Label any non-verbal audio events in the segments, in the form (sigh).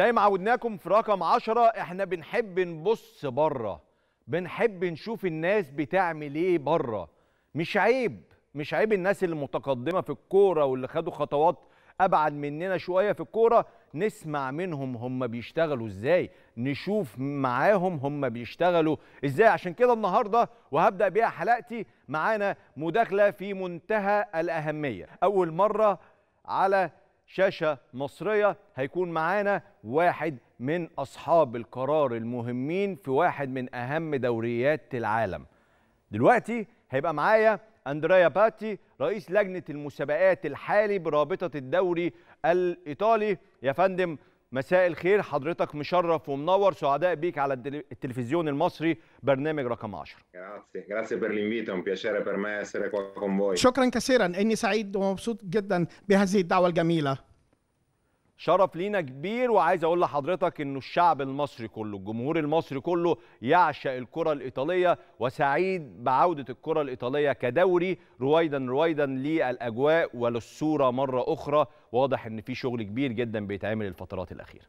زي ما عودناكم في رقم 10 احنا بنحب نبص بره بنحب نشوف الناس بتعمل ايه بره مش عيب مش عيب الناس اللي متقدمه في الكوره واللي خدوا خطوات ابعد مننا شويه في الكوره نسمع منهم هم بيشتغلوا ازاي نشوف معاهم هم بيشتغلوا ازاي عشان كده النهارده وهبدا بيها حلقتي معانا مداخله في منتهى الاهميه اول مره على شاشة مصرية هيكون معانا واحد من أصحاب القرار المهمين في واحد من أهم دوريات العالم دلوقتي هيبقى معايا أندريا باتي رئيس لجنة المسابقات الحالي برابطة الدوري الإيطالي يا فندم مساء الخير حضرتك مشرف ومنور سعداء بيك على التلفزيون المصري برنامج رقم 10 شكرا كثيرا اني سعيد ومبسوط جدا بهذه الدعوه الجميله شرف لينا كبير وعايز اقول لحضرتك انه الشعب المصري كله الجمهور المصري كله يعشق الكره الايطاليه وسعيد بعوده الكره الايطاليه كدوري رويدا رويدا للاجواء وللصوره مره اخرى واضح ان في شغل كبير جدا بيتعمل الفترات الاخيره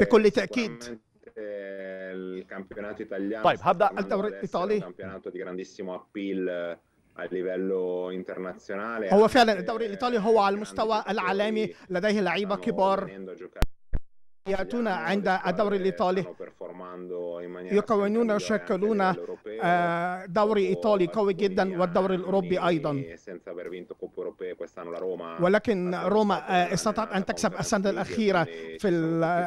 بكل تاكيد il campionato italiano طيب هبدا الدوري الايطالي campionato di grandissimo appeal هو فعلا الدوري الايطالي هو على المستوى العالمي لديه لعيبه كبار يأتون عند الدور الإيطالي يكونون يشكلون آه، آه، دوري إيطالي قوي جدا والدوري الأوروبي يعني أيضا ولكن روما استطاعت آه، أن تكسب السنة الأخيرة في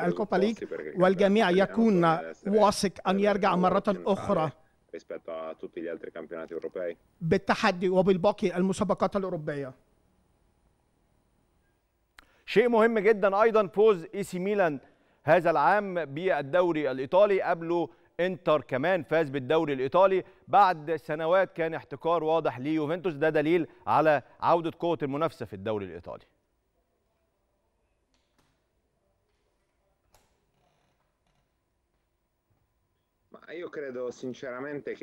الكوبا ليج والجميع يكون واثق أن يرجع مرة أخرى بالتحدي وبالباقي المسابقات الأوروبية شيء مهم جدا ايضا فوز اي سي ميلان هذا العام بالدوري الايطالي قبله انتر كمان فاز بالدوري الايطالي بعد سنوات كان احتكار واضح ليوفنتوس ده دليل على عوده قوه المنافسه في الدوري الايطالي أيوة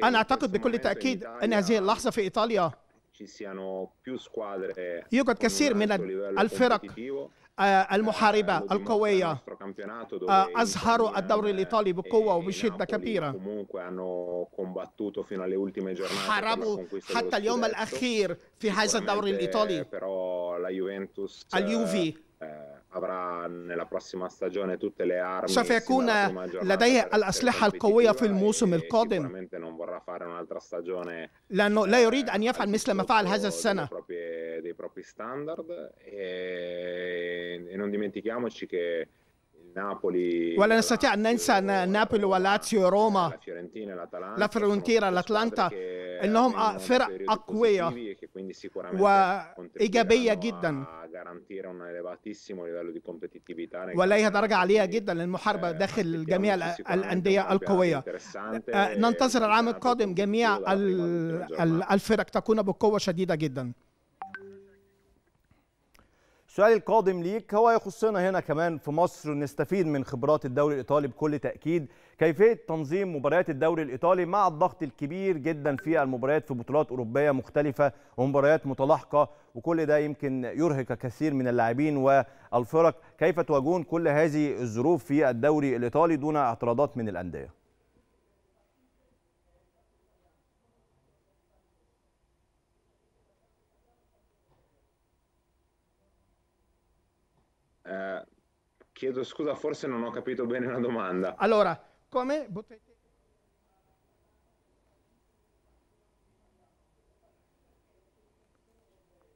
انا اعتقد بكل تاكيد ان هذه اللحظه في ايطاليا ci siano più squadre يوجد كثير من الفرق المحاربة القوية أظهروا الدوري الإيطالي بقوة وبشدة كبيرة حاربوا حتى اليوم الأخير في هذا الدوري الإيطالي اليوفي avrà nella prossما stagione tutte le armi سيكون لديه الأسلحة القوية في الموسم القادم لأنه لا يريد أن يفعل مثل ما فعل هذا السنة ولا نستطيع أن ننسى نابولي ولاتسيو روما لا فرونتيرا الأتلانتا إنهم فرق أقوية وإيجابية جداً وليها un elevatissimo livello di competitività درجة عالية جدا للمحاربة eh، داخل جميع الأندية القوية آه، ننتظر العام القادم جميع الفرق تكون بقوة شديدة جدا السؤال القادم ليك هو يخصنا هنا كمان في مصر نستفيد من خبرات الدوري الإيطالي بكل تأكيد كيفية تنظيم مباريات الدوري الإيطالي مع الضغط الكبير جدا في المباريات في بطولات أوروبية مختلفة ومباريات متلاحقة وكل ده يمكن يرهق كثير من اللاعبين والفرق كيف تواجهون كل هذه الظروف في الدوري الإيطالي دون اعتراضات من الأندية؟ Chiedo scusa, forse non ho capito bene la domanda. Allora, come potete...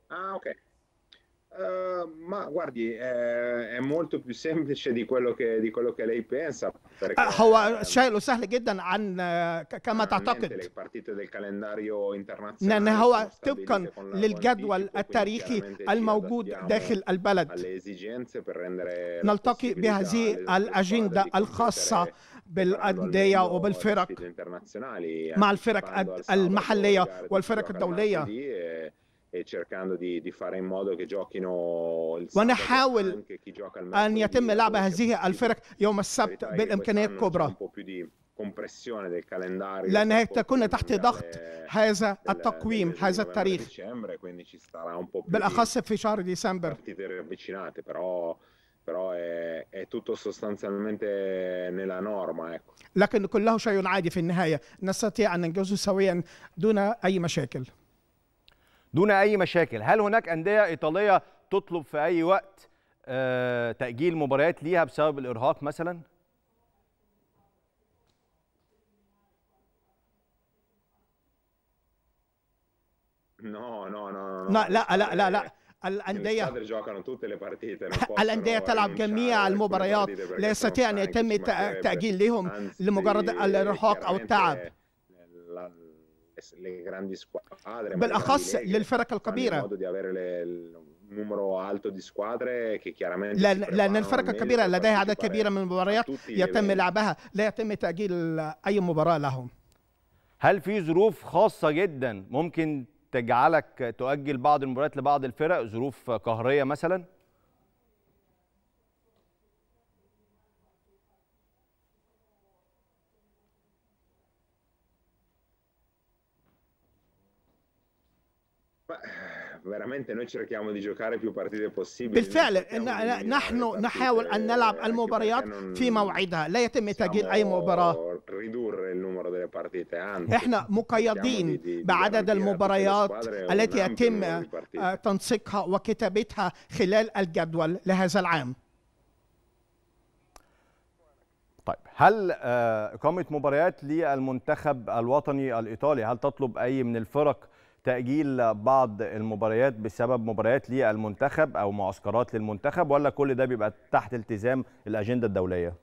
Ah, ok. Uh, ma guardi, è, eh, è, molto più semplice di quello che, di quello che lei pensa. هو شيء سهل جدا عن كما تعتقد لأن هو طبقا للجدول التاريخي الموجود داخل البلد نلتقي بهذه الأجندة الخاصة بالأندية وبالفرق مع الفرق المحلية والفرق الدولية E cercando di, di fare in modo che giochino il ونحاول أن يتم لعب هذه الفرق يوم السبت بالإمكانية الكبرى لأنها تكون تحت ضغط هذا التقويم هذا التاريخ بالأخص في شهر ديسمبر لكن كله شيء عادي في النهاية نستطيع أن ننجزه سويا دون أي مشاكل دون اي مشاكل هل هناك انديه ايطاليه تطلب في اي وقت آه، تاجيل مباريات ليها بسبب الارهاق مثلا لا لا لا لا لا الأندية الأندية تلعب جميع المباريات لا يستطيع أن يتم تاجيل لهم لمجرد الإرهاق أو التعب le grandi squadre. للفرق الكبيره. لأن الفرق الكبيره لديها عدد كبير من المباريات يتم لعبها لا يتم تأجيل أي مباراة لهم. هل في ظروف خاصة جدا ممكن تجعلك تؤجل بعض المباريات لبعض الفرق ظروف قهرية مثلا؟ veramente noi cerchiamo di giocare più partite possibili بالفعل نحن نحاول أن نلعب المباريات في موعدها لا يتم تأجيل أي مباراة احنا مقيدين بعدد المباريات التي يتم آه، تنسيقها وكتابتها خلال الجدول لهذا العام طيب هل إقامة آه، مباريات للمنتخب الوطني الإيطالي هل تطلب أي من الفرق تأجيل بعض المباريات بسبب مباريات للمنتخب أو معسكرات للمنتخب ولا كل ده بيبقى تحت التزام الأجندة الدولية؟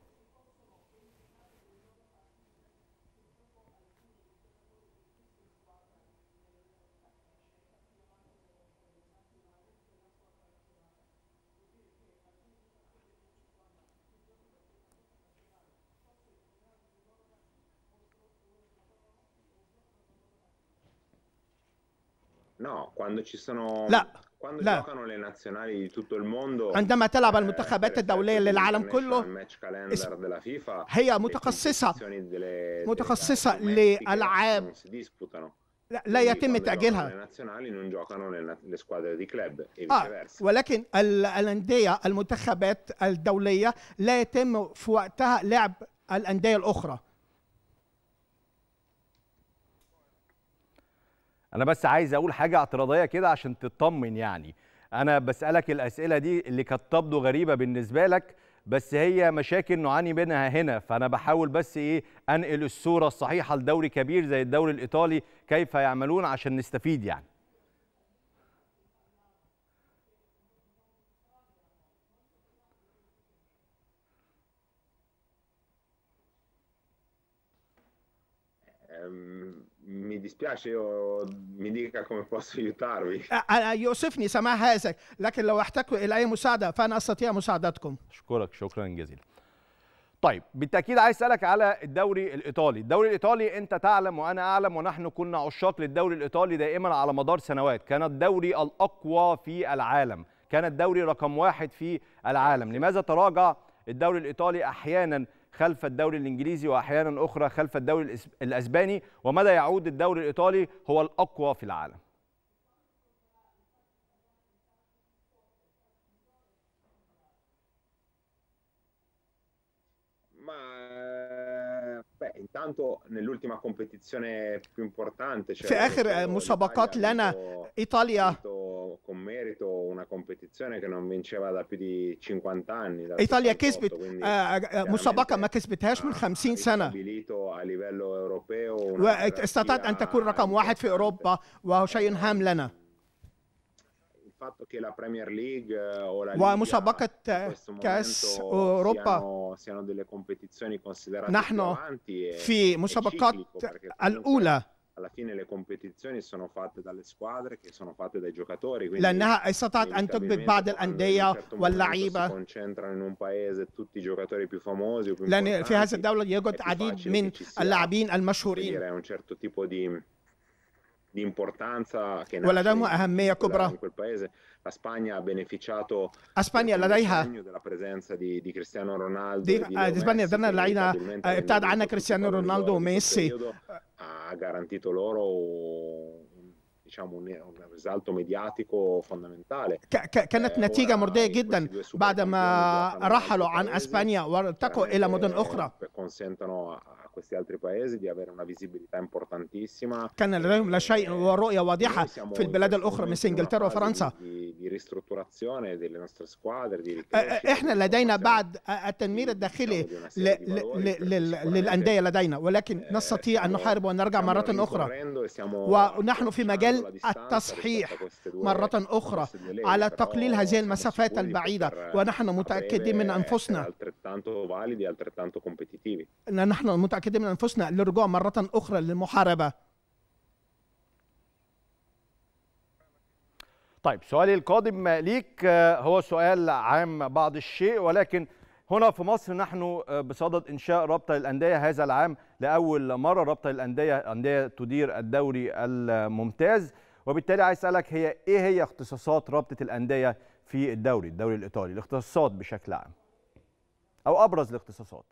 No, quando ci sono لا quando لا giocano le nazionali di tutto il mondo عندما تلعب المنتخبات الدولية للعالم كله match calendar della FIFA هي متخصصة متخصصة لألعاب لا, لا يتم تأجيلها آه ولكن الأندية المنتخبات الدولية لا يتم في وقتها لعب الأندية الأخرى انا بس عايز اقول حاجه اعتراضيه كده عشان تطمن يعني انا بسالك الاسئله دي اللي كانت تبدو غريبه بالنسبه لك بس هي مشاكل نعاني منها هنا فانا بحاول بس ايه انقل الصوره الصحيحه لدوري كبير زي الدوري الايطالي كيف يعملون عشان نستفيد يعني mi dispiace io mi dica come posso aiutarvi يؤسفني سماع هذا لكن لو احتجتوا الى اي مساعده فانا استطيع مساعدتكم اشكرك شكرا جزيلا طيب بالتاكيد عايز اسالك على الدوري الايطالي الدوري الايطالي انت تعلم وانا اعلم ونحن كنا عشاق للدوري الايطالي دائما على مدار سنوات كان الدوري الاقوى في العالم كان الدوري رقم واحد في العالم لماذا تراجع الدوري الايطالي احيانا خلف الدوري الانجليزي واحيانا اخرى خلف الدوري الاسباني ومدى يعود الدوري الايطالي هو الاقوى في العالم intanto nell'ultima competizione più importante cioè في اخر مسابقات لنا ايطاليا con merito una competizione che non vinceva da più di 50 anni ايطاليا كسبت مسابقه ما كسبتهاش من 50 سنه a livello europeo واستطاعت ان تكون رقم واحد في اوروبا وهو شيء هام لنا fatto che la Premier League eh, o la Liga in questo كاس أوروبا siano, siano delle competizioni considerate نحن e, في مسابقات alla fine le competizioni sono fatte dalle squadre che sono fatte dai giocatori quindi لأنها استطاعت أن certo si concentrano in un paese tutti i giocatori più famosi o più لأن في هذه الدولة يوجد العديد من un certo tipo di di importanza che in quel paese. La Spagna ha beneficiato a Spagna la della presenza di, di Cristiano Ronaldo. Di, di eh, Leo Spagna Messi, ابتعد eh, Cristiano Ronaldo و ميسي ha garantito loro diciamo un, un risalto mediatico fondamentale كانت نتيجة مرضية جدا بعد ما رحلوا عن اسبانيا وارتقوا الى مدن اخرى questi altri paesi di avere una visibilità importantissima. كان لديهم لا شيء رؤية واضحة في البلاد الأخرى مثل إنجلترا وفرنسا احنا لدينا بعد التنمير الداخلي للانديه لدينا ولكن نستطيع ان نحارب ونرجع مره اخرى ونحن في مجال التصحيح مره اخرى على تقليل هذه المسافات البعيده ونحن متاكدين من انفسنا نحن متاكدين من انفسنا للرجوع مره اخرى للمحاربه طيب سؤالي القادم ليك آه، هو سؤال عام بعض الشيء ولكن هنا في مصر نحن آه، بصدد انشاء رابطه للانديه هذا العام لاول مره رابطه للانديه انديه تدير الدوري الممتاز وبالتالي عايز اسالك هي ايه هي اختصاصات رابطه الانديه في الدوري الدوري الايطالي الاختصاصات بشكل عام او ابرز الاختصاصات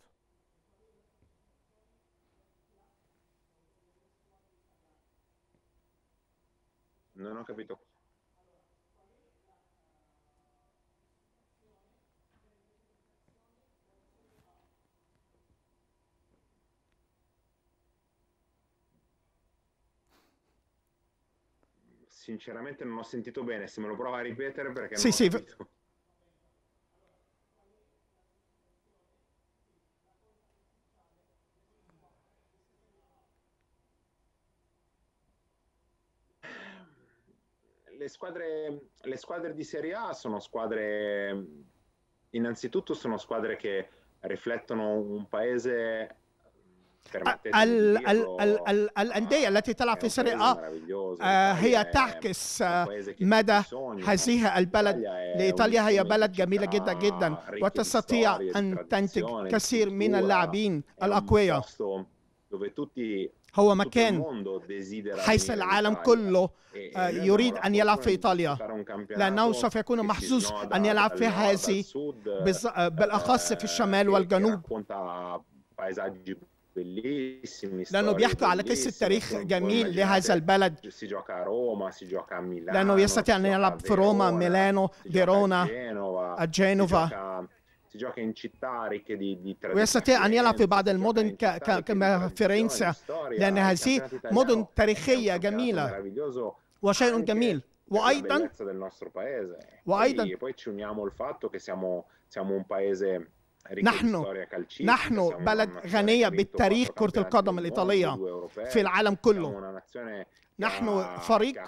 Non ho capito. sinceramente non ho sentito bene, se me lo prova a ripetere perché... Sì, sì. Capito. Le squadre, le squadre di Serie A sono squadre, innanzitutto sono squadre che riflettono un paese الأندية التي تلعب في سيريا هي تعكس مدى هذه البلد لإيطاليا هي بلد جميلة جدا جدا وتستطيع أن تنتج كثير من اللاعبين الأقوياء هو مكان حيث العالم كله يريد أن يلعب في إيطاليا لأنه سوف يكون محظوظ أن يلعب في هذه بالأخص في الشمال والجنوب لانه بيحكوا على قصه تاريخ جميل لهذا البلد لانه يستطيع ان يلعب في روما ميلانو فيرونا جينوفا ويستطيع أن يلعب في بعض المدن كما فرنسا لأن هذه مدن تاريخية جميلة وشيء جميل وأيضا وأيضا نحن نحن بلد غنية بالتاريخ كرة القدم الإيطالية في العالم كله نحن فريق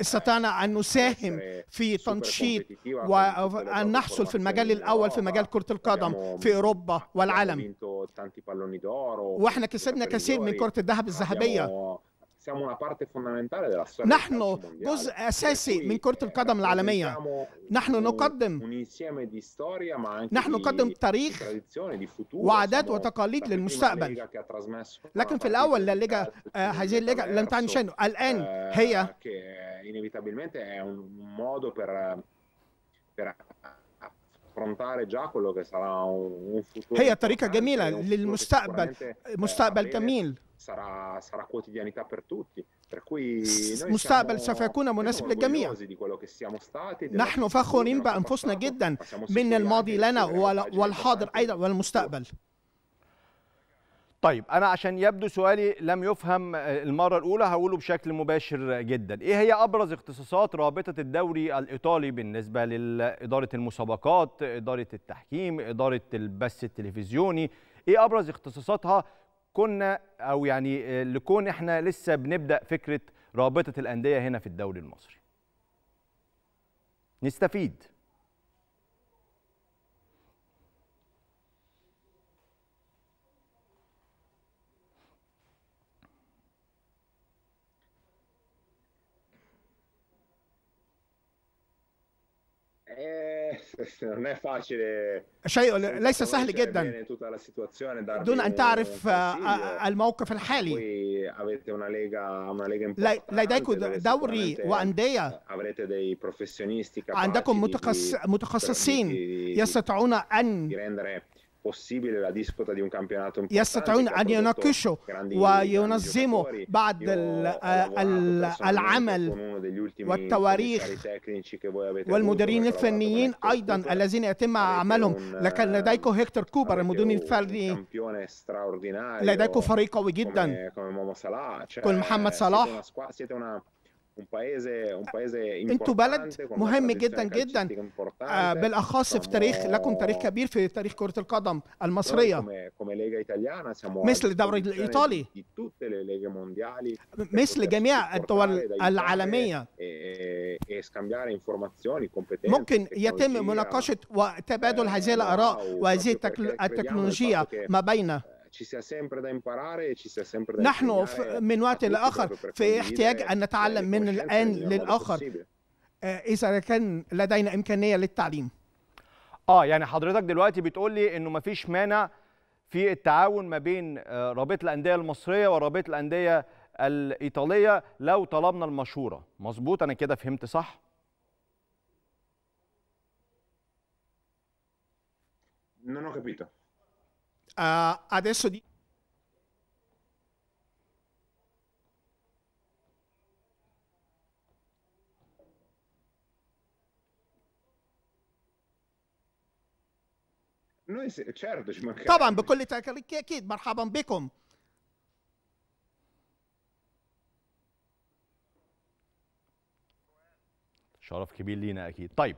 استطعنا أن نساهم في تنشيط وأن نحصل في المجال الأول في مجال كرة القدم في أوروبا والعالم وإحنا كسبنا كثير من كرة الذهب الذهبية نحن جزء e أساسي من كرة eh, القدم العالمية نحن نقدم نحن نقدم تاريخ وعادات وتقاليد للمستقبل لكن في الأول الليجا آه، هذه الليجا لم تعني شيئا الآن آه، هي هي طريقة جميلة للمستقبل مستقبل eh، جميل sarà, sarà quotidianità per tutti per cui مستقبل سوف يكون مناسب للجميع نحن فخورين بأنفسنا جدا من الماضي لنا والحاضر أيضا والمستقبل طيب أنا عشان يبدو سؤالي لم يفهم آه، المرة الأولى هقوله بشكل مباشر جدا إيه هي أبرز اختصاصات رابطة الدوري الإيطالي بالنسبة لإدارة المسابقات إدارة التحكيم إدارة البث التلفزيوني إيه أبرز اختصاصاتها كنا او يعني آه، لكون احنا لسه بنبدا فكره رابطه الانديه هنا في الدوري المصري نستفيد شيء ليس سهل جدا دون أن تعرف الموقف الحالي لديكم دوري وأندية عندكم متخصصين يستطيعون أن possibile la disputa di un campionato يستطيعون أن يناقشوا وينظموا بعض العمل والتواريخ والمديرين الفنيين أيضا الذين يتم عملهم لكن لديكم هيكتور كوبر المدير الفني لديكم فريق قوي جدا كل محمد صلاح انتوا بلد مهم جدا جدا بالاخص في تاريخ لكم تاريخ كبير في تاريخ كره القدم المصريه مثل الدوري الايطالي مثل جميع الدول العالميه ممكن يتم مناقشه وتبادل هذه الاراء وهذه التكنولوجيا ما بين E نحن من وقت لآخر في احتياج أن e نتعلم من الآن للآخر آه، إذا كان لدينا إمكانية للتعليم اه يعني حضرتك دلوقتي بتقول لي انه ما فيش مانع في التعاون ما بين آه، رابطه الانديه المصريه ورابطه الانديه الايطاليه لو طلبنا المشوره مظبوط انا كده فهمت صح Non ho capito. Uh, adesso di... طبعا بكل تاكيد اكيد مرحبا بكم شرف كبير لينا اكيد طيب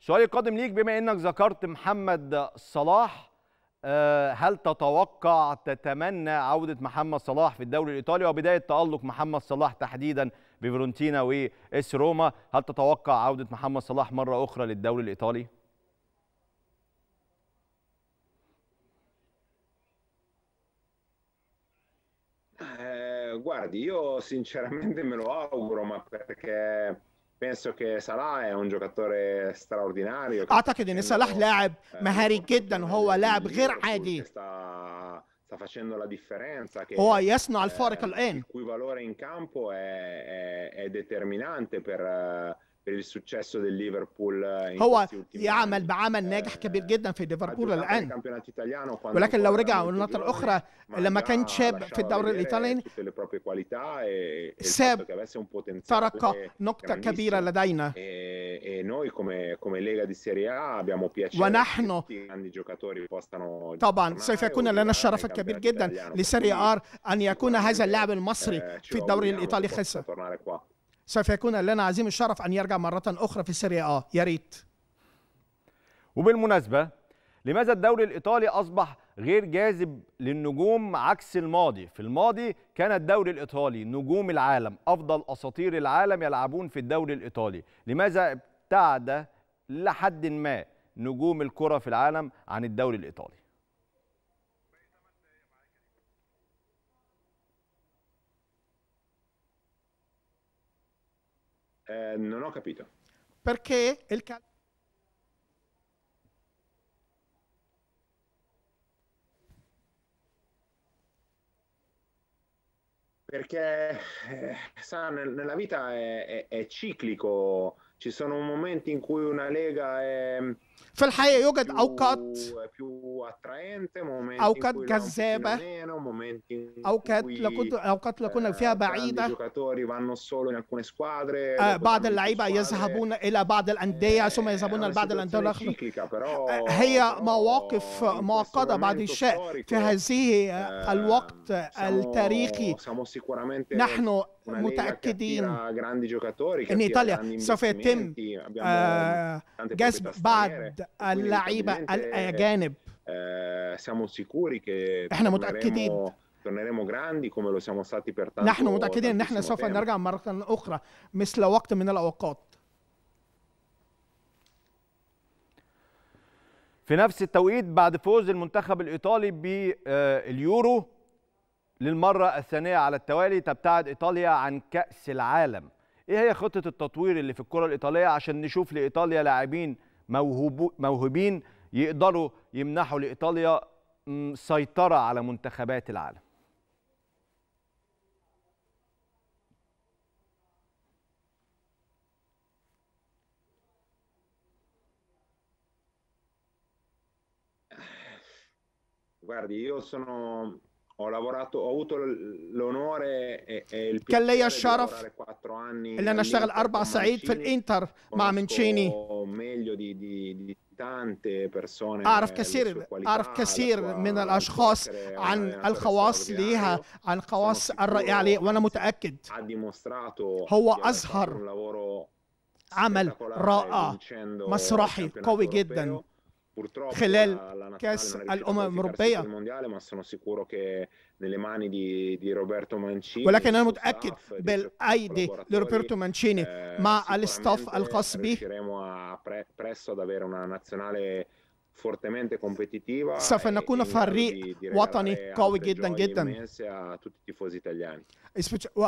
سؤالي القادم ليك بما انك ذكرت محمد صلاح آه، هل تتوقع تتمنى عودة محمد صلاح في الدوري الإيطالي وبداية تألق محمد صلاح تحديدا بفيرونتينا وإس روما هل تتوقع عودة محمد صلاح مرة أخرى للدوري الإيطالي؟ آه، (laughs) guardi, io sinceramente me lo auguro, ma perché penso che Salah è un giocatore straordinario اعتقد ان صلاح لاعب مهاري جدا هو لاعب غير sta facendo la differenza che هو يصنع الفارق الان il cui valore in campo è, è, è determinante per Eh, هو يعمل بعمل eh, ناجح كبير جدا في ليفربول الان ولكن لو رجع للنقطه الاخرى لما كان شاب في الدوري الايطالي ساب e, e ترك نقطه كبيره لدينا e, ونحن طبعا سوف يكون لنا الشرف الكبير جدا لسيري ار ان يكون هذا اللاعب المصري eh, في الدوري الايطالي خسر سوف يكون لنا عظيم الشرف أن يرجع مرة أخرى في سيريا آه يا ريت وبالمناسبة لماذا الدوري الإيطالي أصبح غير جاذب للنجوم عكس الماضي في الماضي كان الدوري الإيطالي نجوم العالم أفضل أساطير العالم يلعبون في الدوري الإيطالي لماذا ابتعد لحد ما نجوم الكرة في العالم عن الدوري الإيطالي Eh, non ho capito. Perché il calcio... Perché eh, sa, nel, nella vita è, è, è ciclico ci sono momenti in cui una lega è في الحقيقة يوجد أوقات أوقات جذابة أوقات لكنت أوقات لكنا فيها بعيدة بعض اللعيبة يذهبون إلى بعض الأندية ثم يذهبون إلى بعض الأندية الأخرى هي مواقف معقدة بعض الشيء في هذه الوقت التاريخي نحن متاكدين ان ايطاليا سوف يتم جذب بعض اللعيبه الاجانب احنا متاكدين نحن متاكدين ان احنا سوف نرجع مره اخرى مثل وقت من الاوقات في نفس التوقيت بعد فوز المنتخب الايطالي باليورو للمرة الثانية على التوالي تبتعد إيطاليا عن كأس العالم إيه هي خطة التطوير اللي في الكرة الإيطالية عشان نشوف لإيطاليا لاعبين موهوبين يقدروا يمنحوا لإيطاليا سيطرة على منتخبات العالم Guardi, io sono كان لي الشرف اللي انا اشتغل اربع ساعات في الانتر مع منشيني اعرف كثير اعرف كثير من الاشخاص عن الخواص ليها عن الخواص الرائعه ليه وانا متاكد هو اظهر عمل رائع مسرحي قوي جدا خلال كاس الامم الاوروبيه ولكن انا متاكد بالايدي لروبرتو مانشيني مع الاستاف الخاص به سوف نكون فريق وطني قوي جدا جدا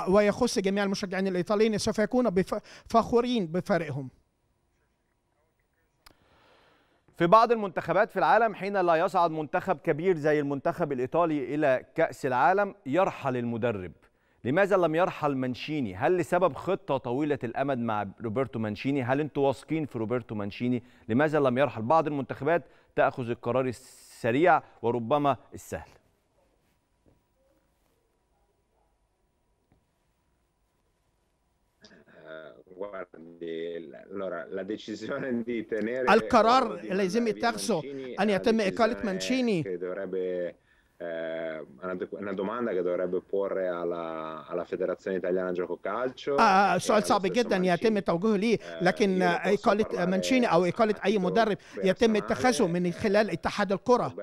ويخص جميع المشجعين الايطاليين سوف يكونوا فخورين بفريقهم في بعض المنتخبات في العالم حين لا يصعد منتخب كبير زي المنتخب الإيطالي إلى كأس العالم يرحل المدرب لماذا لم يرحل مانشيني هل لسبب خطة طويلة الأمد مع روبرتو مانشيني هل أنتوا واثقين في روبرتو مانشيني لماذا لم يرحل بعض المنتخبات تأخذ القرار السريع وربما السهل guardi, allora, la decisione di tenere... Al لازم يتخذوا أن يتم إقالة مانشيني una domanda che dovrebbe porre alla, alla Federazione Italiana Gioco Calcio سؤال صعب جدا يتم توجيهه ليه لكن إقالة مانشيني أو إقالة أي مدرب يتم اتخاذه من خلال اتحاد الكرة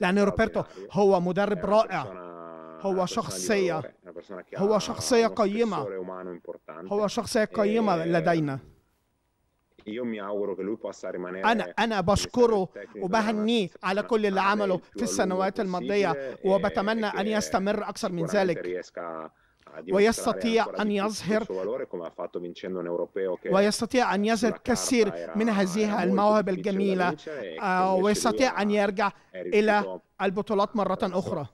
لأن روبرتو هو مدرب رائع هو شخصية eh, هو شخصية قيمة هو شخصية قيمة لدينا أنا أنا بشكره وبهنيه على كل اللي عمله في السنوات الماضية وبتمنى e أن يستمر أكثر من ذلك ويستطيع أن يظهر ويستطيع أن يظهر كثير من هذه المواهب الجميلة آه، ويستطيع أن يرجع إيه، إلى البطولات مرة أخرى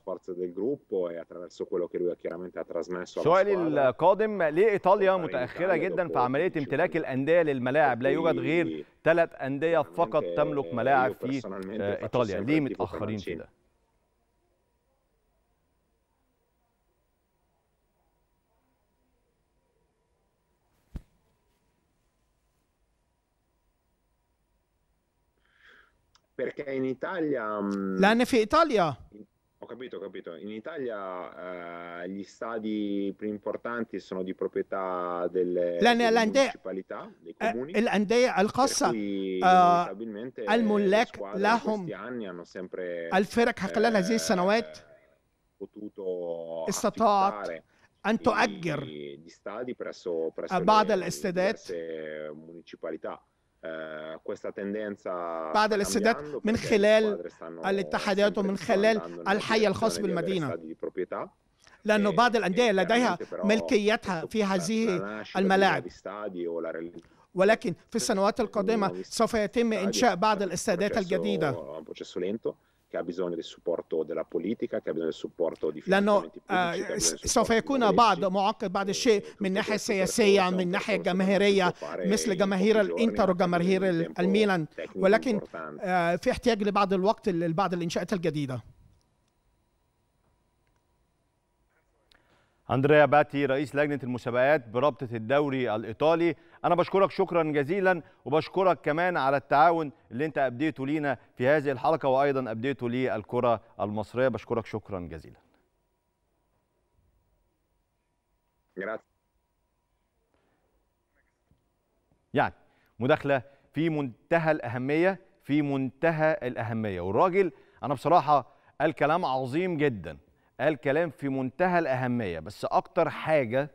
سؤالي القادم ليه إيطاليا متأخرة جدا في عملية امتلاك الأندية للملاعب لا يوجد غير ثلاث أندية فقط تملك ملاعب في آه، إيطاليا ليه متأخرين في ده Perché in Italia... La NF Italia? Ho capito, ho capito. In Italia eh, gli stadi più importanti sono di proprietà delle, delle municipalità, dei eh, comuni. الأندية الخاصة الملاك لهم الفرق خلال هذه السنوات استطاعت أن تؤجر بعض الاستادات بعد الاسترداد من خلال الاتحادات ومن خلال الحي الخاص بالمدينه لأن بعض الأندية لديها ملكيتها في هذه الملاعب ولكن في السنوات القادمة سوف يتم إنشاء بعض الاستادات الجديدة che ha bisogno del supporto ديال politica che ha bisogno del supporto di لانه سوف يكون بعض معقد بعض الشيء من ناحيه سياسيه من ناحيه جماهيريه مثل جماهير الانتر وجماهير الميلان ولكن في احتياج لبعض الوقت لبعض الانشاءات الجديده أندريا باتي رئيس لجنة المسابقات برابطة الدوري الإيطالي انا بشكرك شكرا جزيلا وبشكرك كمان على التعاون اللي انت ابديته لينا في هذه الحلقه وايضا ابديته للكره المصريه بشكرك شكرا جزيلا يعني مداخله في منتهى الاهميه في منتهى الاهميه والراجل انا بصراحه قال كلام عظيم جدا قال كلام في منتهى الاهميه بس اكتر حاجه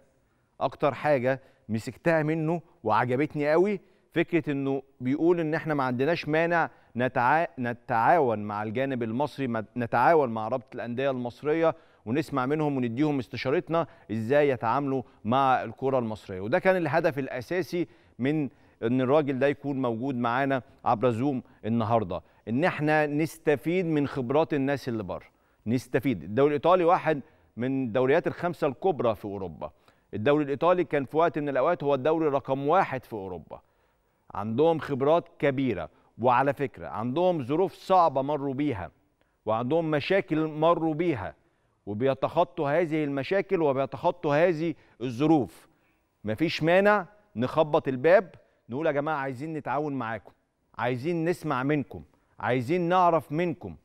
اكتر حاجه مسكتها منه وعجبتني قوي فكره انه بيقول ان احنا ما عندناش مانع نتعا... نتعاون مع الجانب المصري نتعاون مع رابطه الانديه المصريه ونسمع منهم ونديهم استشارتنا ازاي يتعاملوا مع الكره المصريه وده كان الهدف الاساسي من ان الراجل ده يكون موجود معانا عبر زوم النهارده ان احنا نستفيد من خبرات الناس اللي بره نستفيد الدوري الايطالي واحد من الدوريات الخمسه الكبرى في اوروبا الدوري الايطالي كان في وقت من الاوقات هو الدوري رقم واحد في اوروبا عندهم خبرات كبيره وعلى فكره عندهم ظروف صعبه مروا بيها وعندهم مشاكل مروا بيها وبيتخطوا هذه المشاكل وبيتخطوا هذه الظروف مفيش مانع نخبط الباب نقول يا جماعه عايزين نتعاون معاكم عايزين نسمع منكم عايزين نعرف منكم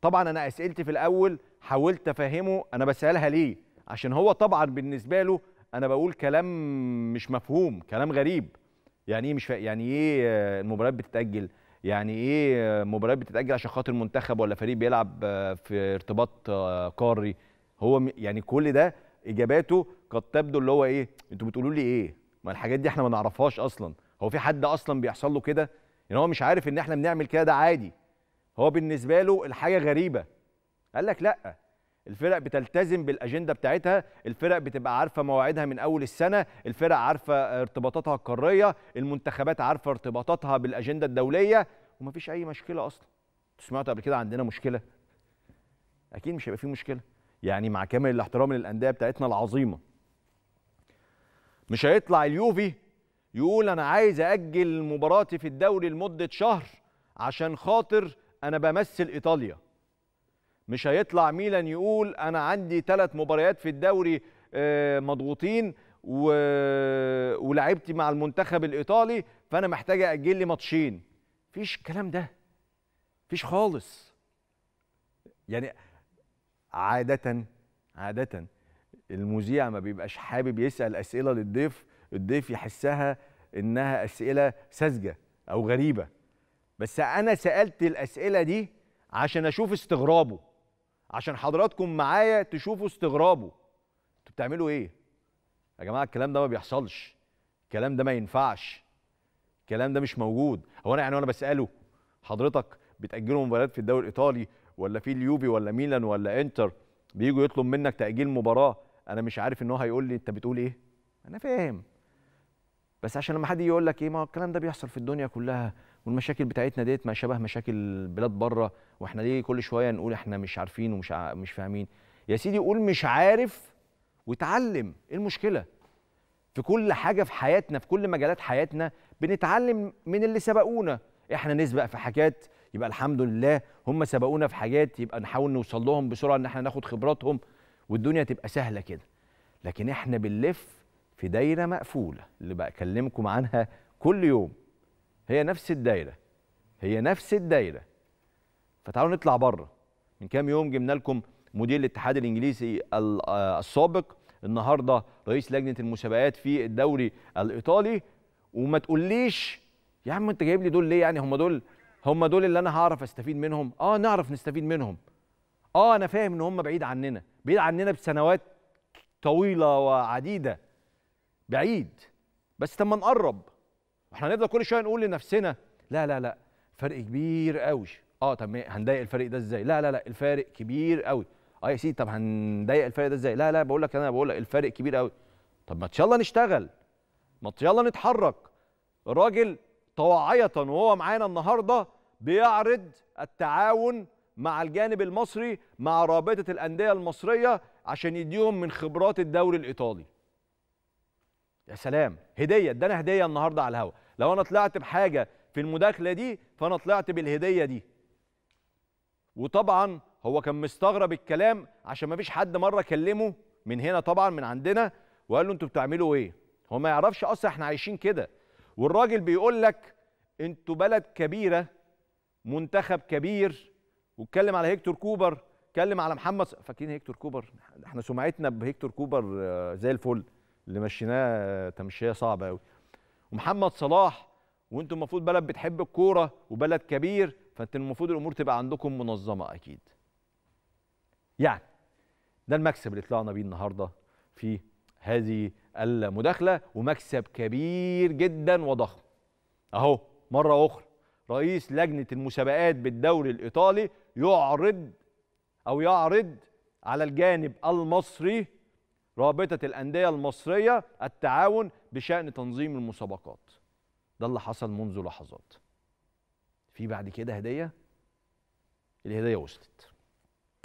طبعا انا اسئلتي في الاول حاولت افهمه انا بسالها ليه عشان هو طبعا بالنسبه له انا بقول كلام مش مفهوم كلام غريب يعني ايه مش يعني ايه المباريات بتتاجل يعني ايه مباريات بتتاجل عشان خاطر منتخب ولا فريق بيلعب في ارتباط قاري هو يعني كل ده اجاباته قد تبدو اللي هو ايه انتوا بتقولوا لي ايه ما الحاجات دي احنا ما نعرفهاش اصلا هو في حد اصلا بيحصل له كده يعني هو مش عارف ان احنا بنعمل كده ده عادي هو بالنسبه له الحاجه غريبه قال لك لا الفرق بتلتزم بالاجنده بتاعتها الفرق بتبقى عارفه مواعيدها من اول السنه الفرق عارفه ارتباطاتها القاريه المنتخبات عارفه ارتباطاتها بالاجنده الدوليه ومفيش اي مشكله اصلا سمعت قبل كده عندنا مشكله اكيد مش هيبقى فيه مشكله يعني مع كامل الاحترام للانديه بتاعتنا العظيمه مش هيطلع اليوفي يقول انا عايز اجل مباراتي في الدوري لمده شهر عشان خاطر انا بمثل ايطاليا مش هيطلع ميلان يقول انا عندي ثلاث مباريات في الدوري آه، مضغوطين و... ولعبتي مع المنتخب الايطالي فانا محتاج اجل لي ماتشين مفيش الكلام ده مفيش خالص يعني عاده عاده المذيع ما بيبقاش حابب يسال اسئله للضيف الضيف يحسها انها اسئله ساذجه او غريبه بس انا سالت الاسئله دي عشان اشوف استغرابه عشان حضراتكم معايا تشوفوا استغرابه انتوا بتعملوا ايه يا جماعه الكلام ده ما بيحصلش الكلام ده ما ينفعش الكلام ده مش موجود هو انا يعني وانا بساله حضرتك بتاجلوا مباريات في الدوري الايطالي ولا في اليوفي ولا ميلان ولا انتر بييجوا يطلب منك تاجيل مباراه انا مش عارف ان هو هيقول لي انت بتقول ايه انا فاهم بس عشان لما حد يقول لك ايه ما الكلام ده بيحصل في الدنيا كلها والمشاكل بتاعتنا ديت ما شبه مشاكل بلاد بره واحنا ليه كل شويه نقول احنا مش عارفين ومش ع... مش فاهمين يا سيدي قول مش عارف وتعلم ايه المشكله في كل حاجه في حياتنا في كل مجالات حياتنا بنتعلم من اللي سبقونا احنا نسبق في حاجات يبقى الحمد لله هم سبقونا في حاجات يبقى نحاول نوصل لهم بسرعه ان احنا ناخد خبراتهم والدنيا تبقى سهله كده لكن احنا بنلف في دايره مقفوله اللي بكلمكم عنها كل يوم هي نفس الدايره هي نفس الدايره فتعالوا نطلع بره من كام يوم جبنا لكم مدير الاتحاد الانجليزي آه، السابق النهارده رئيس لجنه المسابقات في الدوري الايطالي وما تقوليش يا عم انت جايب لي دول ليه يعني هم دول هم دول اللي انا هعرف استفيد منهم اه نعرف نستفيد منهم اه انا فاهم ان هم بعيد عننا بعيد عننا بسنوات طويله وعديده بعيد بس تم نقرب واحنا هنفضل كل شويه نقول لنفسنا لا لا لا فرق كبير قوي اه طب هنضايق الفرق ده ازاي لا لا لا الفارق كبير قوي اه يا سيدي طب هنضايق الفرق ده ازاي لا لا بقول لك انا بقول لك الفارق كبير قوي طب ما الله نشتغل ما الله نتحرك الراجل طواعية وهو معانا النهارده بيعرض التعاون مع الجانب المصري مع رابطة الأندية المصرية عشان يديهم من خبرات الدوري الإيطالي يا سلام هدية ادانا هدية النهارده على الهوا لو انا طلعت بحاجه في المداخله دي فانا طلعت بالهديه دي وطبعا هو كان مستغرب الكلام عشان ما فيش حد مره كلمه من هنا طبعا من عندنا وقال له انتوا بتعملوا ايه هو ما يعرفش اصلا احنا عايشين كده والراجل بيقول لك انتوا بلد كبيره منتخب كبير واتكلم على هيكتور كوبر اتكلم على محمد فاكرين هيكتور كوبر احنا سمعتنا بهيكتور كوبر آه، زي الفل اللي مشيناه تمشيه صعبه قوي ومحمد صلاح وانتم المفروض بلد بتحب الكوره وبلد كبير فانت المفروض الامور تبقى عندكم منظمه اكيد يعني ده المكسب اللي طلعنا بيه النهارده في هذه المداخله ومكسب كبير جدا وضخم اهو مره اخرى رئيس لجنه المسابقات بالدوري الايطالي يعرض او يعرض على الجانب المصري رابطه الانديه المصريه التعاون بشان تنظيم المسابقات ده اللي حصل منذ لحظات في بعد كده هديه الهديه وصلت